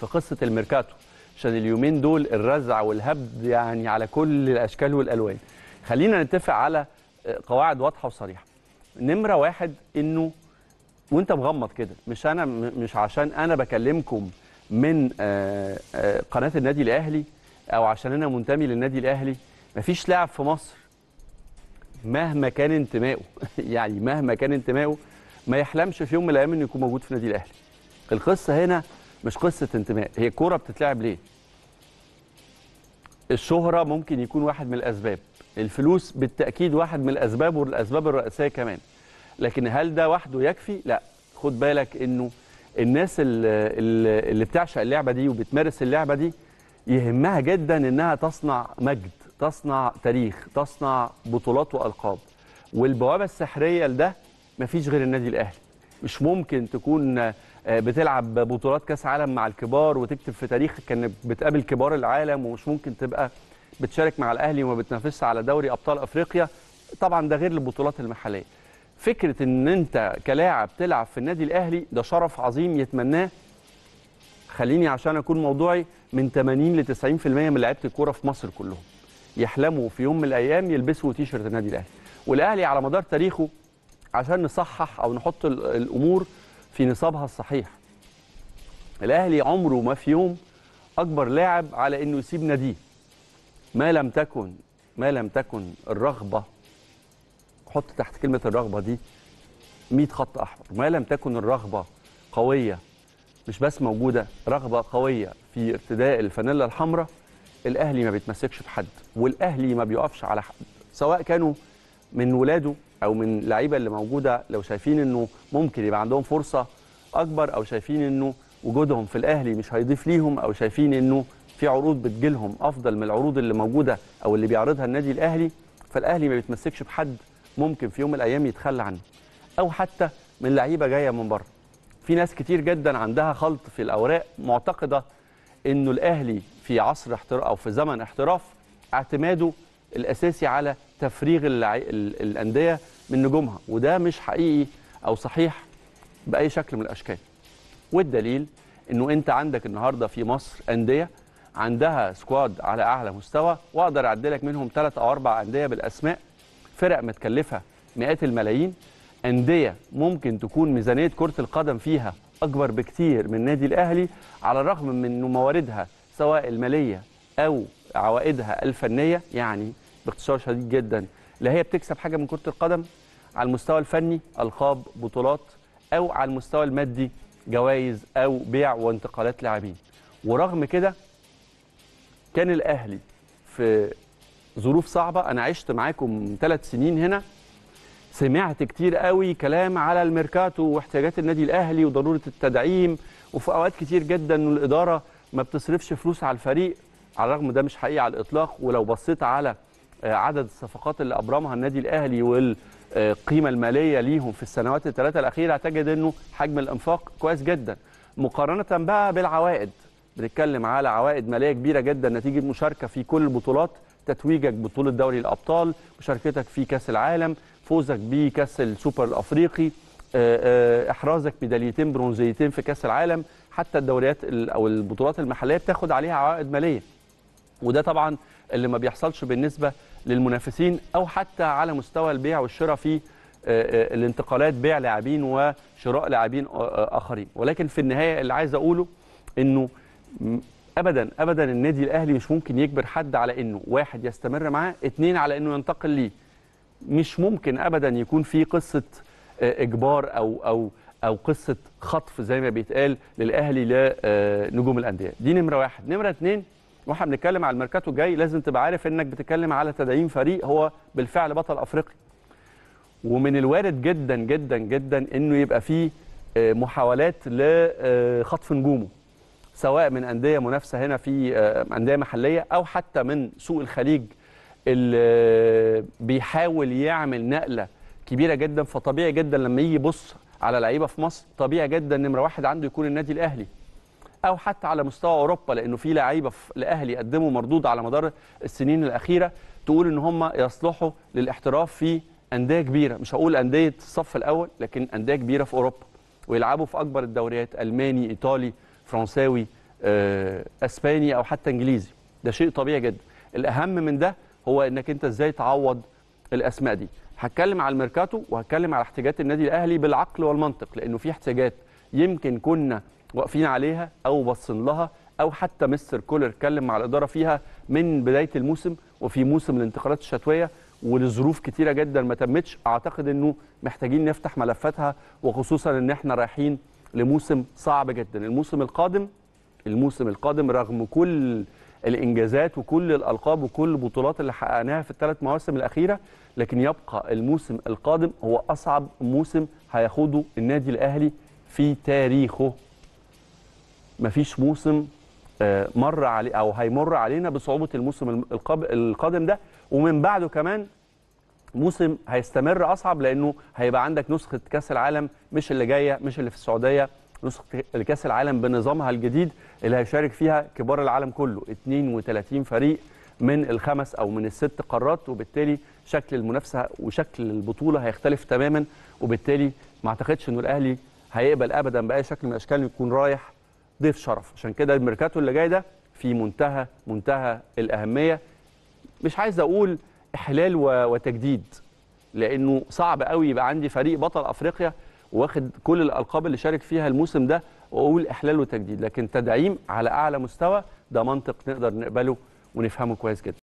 في قصه الميركاتو عشان اليومين دول الرزع والهبد يعني على كل الاشكال والالوان خلينا نتفق على آه، قواعد واضحه وصريحه نمره واحد انه وانت مغمض كده مش انا مش عشان انا بكلمكم من آه، آه، قناه النادي الاهلي او عشان انا منتمي للنادي الاهلي مفيش لاعب في مصر مهما كان انتمائه يعني مهما كان انتمائه ما يحلمش في يوم من الايام انه يكون موجود في النادي الاهلي القصه هنا مش قصه انتماء هي الكوره بتتلعب ليه الشهره ممكن يكون واحد من الاسباب الفلوس بالتاكيد واحد من الاسباب والاسباب الرئيسيه كمان لكن هل ده وحده يكفي لا خد بالك انه الناس اللي, اللي بتعشق اللعبه دي وبتمارس اللعبه دي يهمها جدا انها تصنع مجد تصنع تاريخ تصنع بطولات والقاب والبوابه السحريه لده مفيش غير النادي الاهلي مش ممكن تكون آه، بتلعب بطولات كاس عالم مع الكبار وتكتب في تاريخك كان بتقابل كبار العالم ومش ممكن تبقى بتشارك مع الاهلي وما بتنافسش على دوري ابطال افريقيا طبعا ده غير البطولات المحليه فكره ان انت كلاعب تلعب في النادي الاهلي ده شرف عظيم يتمناه خليني عشان اكون موضوعي من 80 ل 90% من لعيبه الكوره في مصر كلهم يحلموا في يوم من الايام يلبسوا تيشرت النادي الاهلي والاهلي على مدار تاريخه عشان نصحح او نحط الامور في نصابها الصحيح الاهلي عمره ما في يوم اكبر لاعب على انه يسيب ناديه ما لم تكن ما لم تكن الرغبه حط تحت كلمه الرغبه دي 100 خط احمر ما لم تكن الرغبه قويه مش بس موجوده رغبه قويه في ارتداء الفانيلا الحمراء الاهلي ما بيتمسكش بحد والاهلي ما بيقفش على حد سواء كانوا من ولاده او من اللعيبه اللي موجوده لو شايفين انه ممكن يبقى عندهم فرصه اكبر او شايفين انه وجودهم في الاهلي مش هيضيف ليهم او شايفين انه في عروض بتجيلهم افضل من العروض اللي موجوده او اللي بيعرضها النادي الاهلي فالاهلي ما بيتمسكش بحد ممكن في يوم من الايام يتخلى عنه او حتى من لعيبه جايه من بره في ناس كتير جدا عندها خلط في الاوراق معتقده انه الاهلي في عصر احتراف او في زمن احتراف اعتماده الاساسي على تفريغ الانديه من نجومها وده مش حقيقي او صحيح باي شكل من الاشكال والدليل انه انت عندك النهارده في مصر انديه عندها سكواد على اعلى مستوى واقدر اعدلك منهم ثلاث او اربع انديه بالاسماء فرق متكلفه مئات الملايين انديه ممكن تكون ميزانيه كره القدم فيها اكبر بكتير من النادي الاهلي على الرغم من انه مواردها سواء الماليه او عوائدها الفنيه يعني باختصار شديد جدا لا هي بتكسب حاجه من كره القدم على المستوى الفني القاب بطولات او على المستوى المادي جوائز او بيع وانتقالات لاعبين ورغم كده كان الاهلي في ظروف صعبه انا عشت معاكم ثلاث سنين هنا سمعت كتير قوي كلام على الميركاتو واحتياجات النادي الاهلي وضروره التدعيم وفي اوقات كتير جدا الاداره ما بتصرفش فلوس على الفريق على الرغم ده مش حقيقي على الاطلاق ولو بصيت على آه، عدد الصفقات اللي ابرمها النادي الاهلي والقيمه الماليه ليهم في السنوات الثلاثه الاخيره هتجد انه حجم الانفاق كويس جدا مقارنه بقى بالعوائد بنتكلم على عوائد ماليه كبيره جدا نتيجه مشاركه في كل البطولات تتويجك بطوله دوري الابطال مشاركتك في كاس العالم فوزك بكاس السوبر الافريقي آه، آه، احرازك ميداليتين برونزيتين في كاس العالم حتى الدوريات او البطولات المحليه بتاخد عليها عوائد ماليه وده طبعا اللي ما بيحصلش بالنسبه للمنافسين او حتى على مستوى البيع والشراء في آه، آه، الانتقالات بيع لاعبين وشراء لاعبين آه، اخرين ولكن في النهايه اللي عايز اقوله انه ابدا ابدا النادي الاهلي مش ممكن يجبر حد على انه واحد يستمر معاه اثنين على انه ينتقل ليه مش ممكن ابدا يكون في قصه اجبار او او او قصه خطف زي ما بيتقال للاهلي لنجوم الانديه دي نمره واحد نمره اثنين واحنا بنتكلم على الميركاتو الجاي لازم تبقى عارف انك بتتكلم على تدعيم فريق هو بالفعل بطل افريقي ومن الوارد جدا جدا جدا انه يبقى فيه آه، محاولات لخطف آه، نجومه سواء من انديه منافسه هنا في آه، انديه محليه او حتى من سوق الخليج اللي بيحاول يعمل نقله كبيره جدا فطبيعي جدا لما يجي يبص على لعيبه في مصر طبيعي جدا نمره واحد عنده يكون النادي الاهلي او حتى على مستوى اوروبا لانه في لعيبه الاهلي قدموا مردود على مدار السنين الاخيره تقول ان هم يصلحوا للاحتراف في انديه كبيره مش هقول انديه الصف الاول لكن انديه كبيره في اوروبا ويلعبوا في اكبر الدوريات الماني ايطالي فرنساوي آه، اسباني او حتى انجليزي ده شيء طبيعي جدا الاهم من ده هو انك انت ازاي تعوض الاسماء دي هتكلم على الميركاتو وهتكلم على احتياجات النادي الاهلي بالعقل والمنطق لانه في احتياجات يمكن كنا واقفين عليها او باصين لها او حتى مستر كولر اتكلم مع الاداره فيها من بدايه الموسم وفي موسم الانتقالات الشتويه ولظروف كتيره جدا ما تمتش اعتقد انه محتاجين نفتح ملفاتها وخصوصا ان احنا رايحين لموسم صعب جدا الموسم القادم الموسم القادم رغم كل الانجازات وكل الالقاب وكل البطولات اللي حققناها في الثلاث مواسم الاخيره لكن يبقى الموسم القادم هو اصعب موسم هيخوضه النادي الاهلي في تاريخه مفيش موسم آه، مر علي او هيمر علينا بصعوبه الموسم القادم ده ومن بعده كمان موسم هيستمر اصعب لانه هيبقى عندك نسخه كاس العالم مش اللي جايه مش اللي في السعوديه نسخه كاس العالم بنظامها الجديد اللي هيشارك فيها كبار العالم كله 32 فريق من الخمس او من الست قارات وبالتالي شكل المنافسه وشكل البطوله هيختلف تماما وبالتالي ما اعتقدش انه الاهلي هيقبل ابدا باي شكل من الاشكال يكون رايح ضيف شرف عشان كده الميركاتو اللي جاي ده في منتهى منتهى الأهمية مش عايز أقول إحلال وتجديد لأنه صعب قوي يبقى عندي فريق بطل أفريقيا واخد كل الألقاب اللي شارك فيها الموسم ده وأقول إحلال وتجديد لكن تدعيم على أعلى مستوى ده منطق نقدر نقبله ونفهمه كويس جدا